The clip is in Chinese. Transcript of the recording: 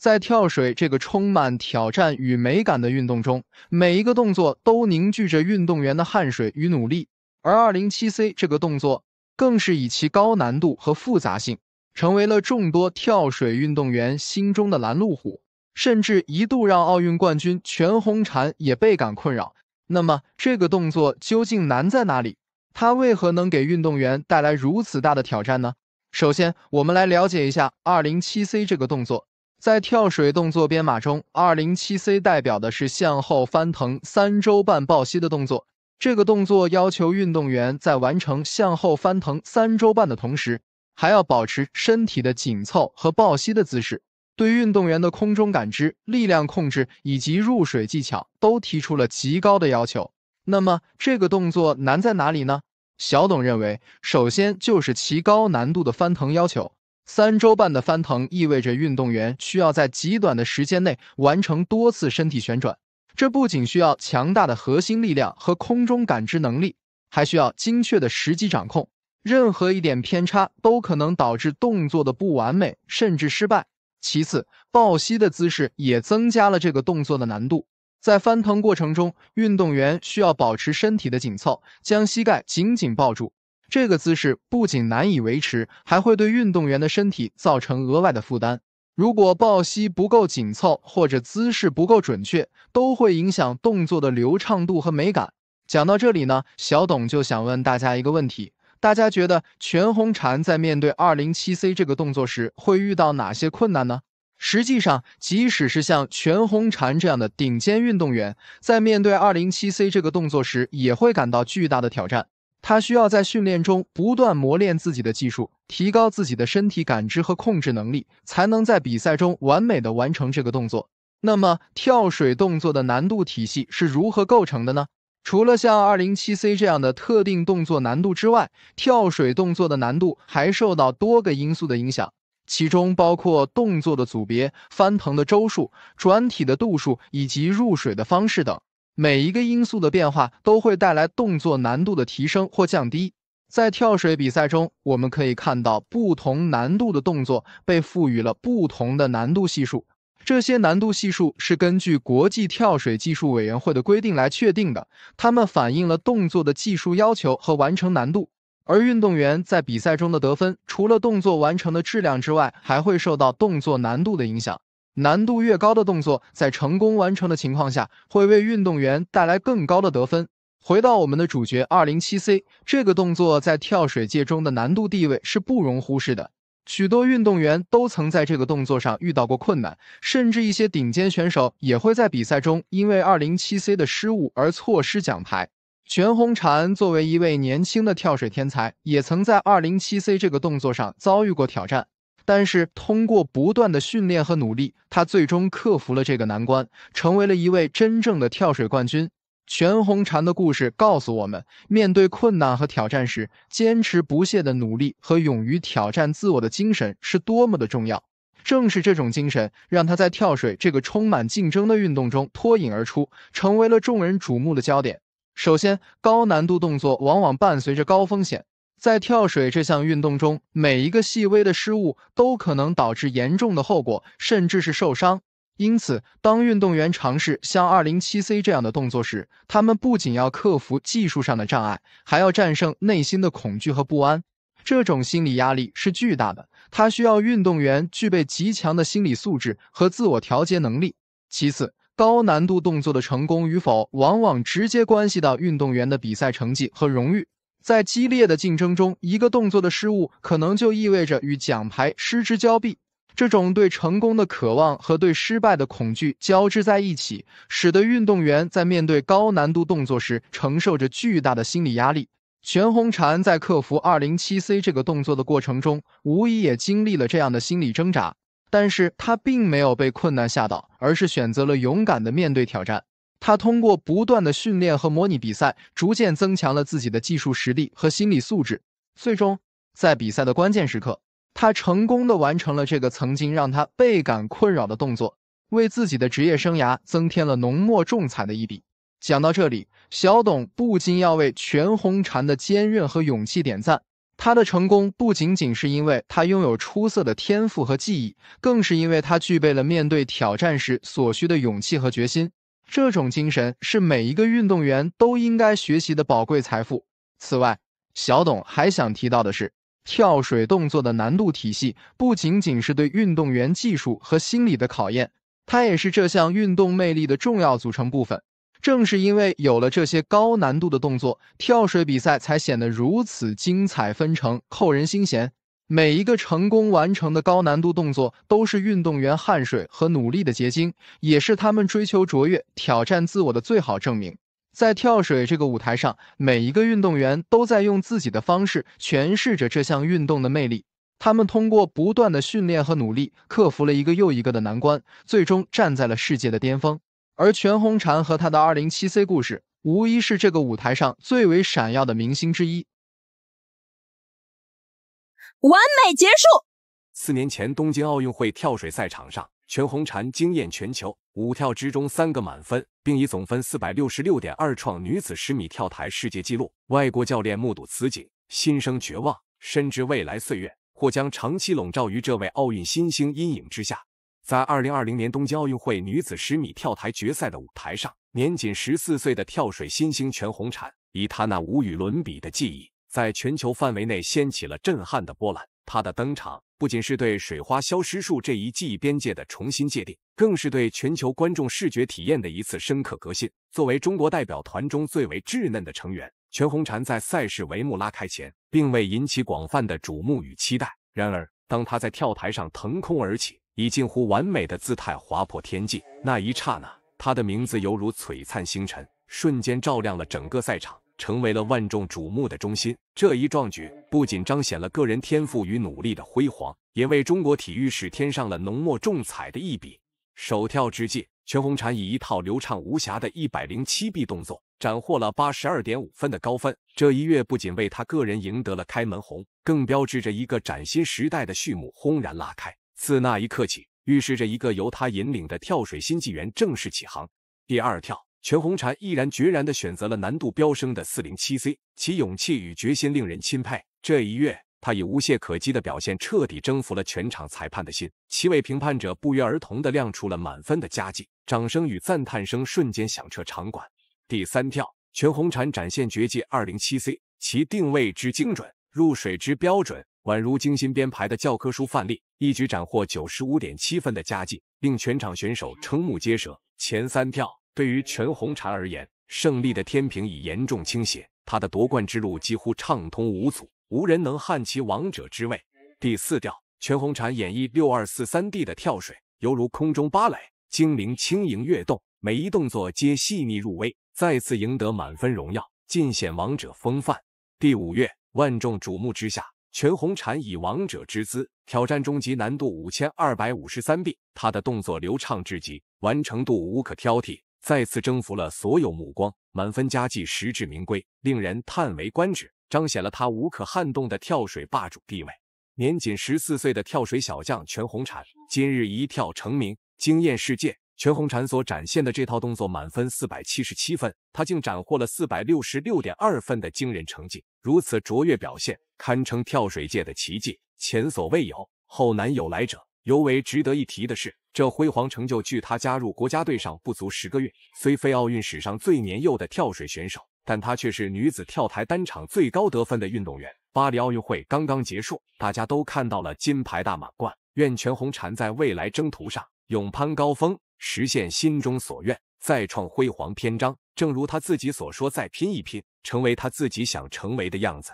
在跳水这个充满挑战与美感的运动中，每一个动作都凝聚着运动员的汗水与努力。而 207C 这个动作，更是以其高难度和复杂性，成为了众多跳水运动员心中的拦路虎，甚至一度让奥运冠军全红婵也倍感困扰。那么，这个动作究竟难在哪里？它为何能给运动员带来如此大的挑战呢？首先，我们来了解一下 207C 这个动作。在跳水动作编码中，二零七 C 代表的是向后翻腾三周半抱膝的动作。这个动作要求运动员在完成向后翻腾三周半的同时，还要保持身体的紧凑和抱膝的姿势，对运动员的空中感知、力量控制以及入水技巧都提出了极高的要求。那么，这个动作难在哪里呢？小董认为，首先就是其高难度的翻腾要求。三周半的翻腾意味着运动员需要在极短的时间内完成多次身体旋转，这不仅需要强大的核心力量和空中感知能力，还需要精确的时机掌控。任何一点偏差都可能导致动作的不完美甚至失败。其次，抱膝的姿势也增加了这个动作的难度。在翻腾过程中，运动员需要保持身体的紧凑，将膝盖紧紧抱住。这个姿势不仅难以维持，还会对运动员的身体造成额外的负担。如果抱膝不够紧凑，或者姿势不够准确，都会影响动作的流畅度和美感。讲到这里呢，小董就想问大家一个问题：大家觉得全红婵在面对二零七 C 这个动作时会遇到哪些困难呢？实际上，即使是像全红婵这样的顶尖运动员，在面对二零七 C 这个动作时，也会感到巨大的挑战。他需要在训练中不断磨练自己的技术，提高自己的身体感知和控制能力，才能在比赛中完美的完成这个动作。那么，跳水动作的难度体系是如何构成的呢？除了像二零七 C 这样的特定动作难度之外，跳水动作的难度还受到多个因素的影响，其中包括动作的组别、翻腾的周数、转体的度数以及入水的方式等。每一个因素的变化都会带来动作难度的提升或降低。在跳水比赛中，我们可以看到不同难度的动作被赋予了不同的难度系数。这些难度系数是根据国际跳水技术委员会的规定来确定的，它们反映了动作的技术要求和完成难度。而运动员在比赛中的得分，除了动作完成的质量之外，还会受到动作难度的影响。难度越高的动作，在成功完成的情况下，会为运动员带来更高的得分。回到我们的主角二零七 C，这个动作在跳水界中的难度地位是不容忽视的。许多运动员都曾在这个动作上遇到过困难，甚至一些顶尖选手也会在比赛中因为二零七 C 的失误而错失奖牌。全红婵作为一位年轻的跳水天才，也曾在二零七 C 这个动作上遭遇过挑战。但是，通过不断的训练和努力，他最终克服了这个难关，成为了一位真正的跳水冠军。全红婵的故事告诉我们，面对困难和挑战时，坚持不懈的努力和勇于挑战自我的精神是多么的重要。正是这种精神，让他在跳水这个充满竞争的运动中脱颖而出，成为了众人瞩目的焦点。首先，高难度动作往往伴随着高风险。在跳水这项运动中，每一个细微的失误都可能导致严重的后果，甚至是受伤。因此，当运动员尝试像 207C 这样的动作时，他们不仅要克服技术上的障碍，还要战胜内心的恐惧和不安。这种心理压力是巨大的，它需要运动员具备极强的心理素质和自我调节能力。其次，高难度动作的成功与否，往往直接关系到运动员的比赛成绩和荣誉。在激烈的竞争中，一个动作的失误可能就意味着与奖牌失之交臂。这种对成功的渴望和对失败的恐惧交织在一起，使得运动员在面对高难度动作时承受着巨大的心理压力。全红婵在克服二零七 C 这个动作的过程中，无疑也经历了这样的心理挣扎。但是他并没有被困难吓倒，而是选择了勇敢的面对挑战。他通过不断的训练和模拟比赛，逐渐增强了自己的技术实力和心理素质。最终，在比赛的关键时刻，他成功的完成了这个曾经让他倍感困扰的动作，为自己的职业生涯增添了浓墨重彩的一笔。讲到这里，小董不禁要为全红婵的坚韧和勇气点赞。他的成功不仅仅是因为他拥有出色的天赋和技艺，更是因为他具备了面对挑战时所需的勇气和决心。这种精神是每一个运动员都应该学习的宝贵财富。此外，小董还想提到的是，跳水动作的难度体系不仅仅是对运动员技术和心理的考验，它也是这项运动魅力的重要组成部分。正是因为有了这些高难度的动作，跳水比赛才显得如此精彩纷呈、扣人心弦。每一个成功完成的高难度动作，都是运动员汗水和努力的结晶，也是他们追求卓越、挑战自我的最好证明。在跳水这个舞台上，每一个运动员都在用自己的方式诠释着这项运动的魅力。他们通过不断的训练和努力，克服了一个又一个的难关，最终站在了世界的巅峰。而全红婵和她的 207C 故事，无疑是这个舞台上最为闪耀的明星之一。完美结束。四年前东京奥运会跳水赛场上，全红婵惊艳全球，五跳之中三个满分，并以总分四百六十六点二创女子十米跳台世界纪录。外国教练目睹此景，心生绝望，深知未来岁月或将长期笼罩于这位奥运新星阴影之下。在二零二零年东京奥运会女子十米跳台决赛的舞台上，年仅十四岁的跳水新星全红婵，以她那无与伦比的记忆。在全球范围内掀起了震撼的波澜。他的登场不仅是对“水花消失术”这一技艺边界的重新界定，更是对全球观众视觉体验的一次深刻革新。作为中国代表团中最为稚嫩的成员，全红婵在赛事帷幕拉开前并未引起广泛的瞩目与期待。然而，当他在跳台上腾空而起，以近乎完美的姿态划破天际，那一刹那，他的名字犹如璀璨星辰，瞬间照亮了整个赛场。成为了万众瞩目的中心。这一壮举不仅彰显了个人天赋与努力的辉煌，也为中国体育史添上了浓墨重彩的一笔。首跳之际，全红婵以一套流畅无瑕的 107B 动作，斩获了82.5分的高分。这一跃不仅为他个人赢得了开门红，更标志着一个崭新时代的序幕轰然拉开。自那一刻起，预示着一个由他引领的跳水新纪元正式起航。第二跳。全红婵毅然决然地选择了难度飙升的四零七 C，其勇气与决心令人钦佩。这一跃，他以无懈可击的表现彻底征服了全场裁判的心。七位评判者不约而同的亮出了满分的佳绩，掌声与赞叹声瞬间响彻场馆。第三跳，全红婵展现绝技二零七 C，其定位之精准，入水之标准，宛如精心编排的教科书范例，一举斩获九十五点七分的佳绩，令全场选手瞠目结舌。前三跳。对于全红婵而言，胜利的天平已严重倾斜，她的夺冠之路几乎畅通无阻，无人能撼其王者之位。第四跳，全红婵演绎六二四三 D 的跳水，犹如空中芭蕾，精灵轻盈跃动，每一动作皆细腻入微，再次赢得满分荣耀，尽显王者风范。第五月，万众瞩目之下，全红婵以王者之姿挑战终极难度五千二百五十三 B，她的动作流畅至极，完成度无可挑剔。再次征服了所有目光，满分佳绩实至名归，令人叹为观止，彰显了他无可撼动的跳水霸主地位。年仅十四岁的跳水小将全红婵，今日一跳成名，惊艳世界。全红婵所展现的这套动作满分四百七十七分，她竟斩获了四百六十六点二分的惊人成绩。如此卓越表现，堪称跳水界的奇迹，前所未有，后难有来者。尤为值得一提的是，这辉煌成就距他加入国家队上不足十个月。虽非奥运史上最年幼的跳水选手，但他却是女子跳台单场最高得分的运动员。巴黎奥运会刚刚结束，大家都看到了金牌大满贯。愿全红婵在未来征途上勇攀高峰，实现心中所愿，再创辉煌篇章。正如他自己所说：“再拼一拼，成为他自己想成为的样子。”